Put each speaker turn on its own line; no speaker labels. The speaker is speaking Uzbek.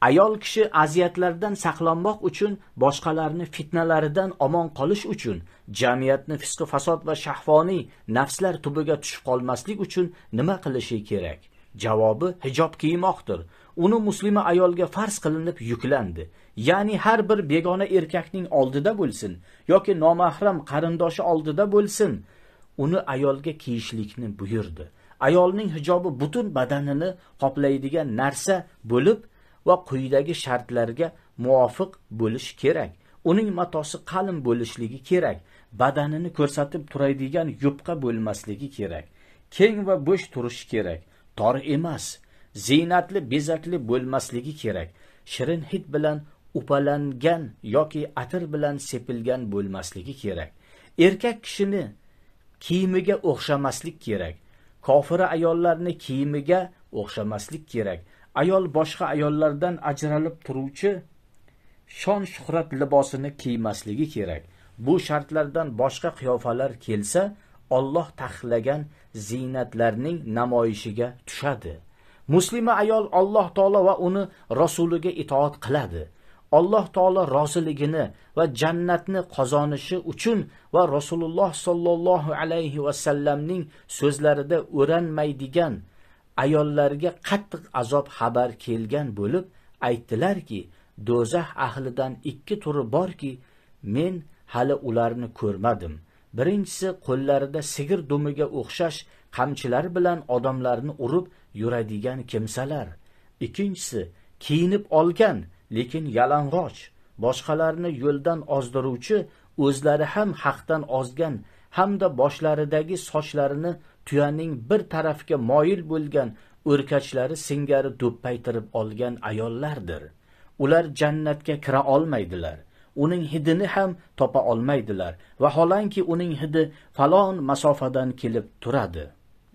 ayol kishi aziyatlardan saqlanmoq uchun boshqalarni fitnalaridan omon qolish uchun jamiyatni fisqi fasod va shahvoniy nafslar tubiga tushib qolmaslik uchun nima qilishi kerak javobi hijob kiymoqdir uni muslima ayolga farz qilinib yuklandi ya'ni har bir begona erkakning oldida bo'lsin yoki nomahram qarindoshi oldida bo'lsin uni ayolga kiyishlikni buyurdi ayolning hijobi butun badanini qoplaydigan narsa bo'lib va quyidagi shartlarga muvofiq bo'lishi kerak uning matosi qalin bo'lishligi kerak badanini ko'rsatib turadigan yupqa bo'lmasligi kerak keng va bo'sh turishi kerak tor emas ziynatli bezakli bo'lmasligi kerak shirin hid bilan upalangan yoki atir bilan sepilgan bo'lmasligi kerak erkak kishini kiyimiga o'xshamaslik kerak kofira ayollarni kiyimiga o'xshamaslik kerak ayol boshqa ayollardan ajralib turuvchi shon shuhrat libosini kiymasligi kerak bu shartlardan boshqa qiyofalar kelsa olloh taxlagan ziynatlarning namoyishiga tushadi muslima ayol alloh taolo va uni rasuliga itoat qiladi alloh taolo roziligini va jannatni qozonishi uchun va rasululloh sollallohu alayhi vasallamning so'zlarida o'ranmaydigan ayollarga qattiq azob xabar kelgan bo'lib aytdilarki do'zax ahlidan ikki turi borki men hali ularni ko'rmadim birinchisi qo'llarida sigir dumiga o'xshash qamchilar bilan odamlarni urib yuradigan kimsalar ikkinchisi kiyinib olgan lekin yalang'och boshqalarni yo'ldan ozdiruvchi o'zlari ham haqdan ozgan hamda boshlaridagi sochlarini tuyaning bir tarafga moyil bo'lgan o'rkachlari singari do'ppaytirib olgan ayollardir ular jannatga kira olmaydilar uning hidini ham topa olmaydilar vaholanki uning hidi falon masofadan kelib turadi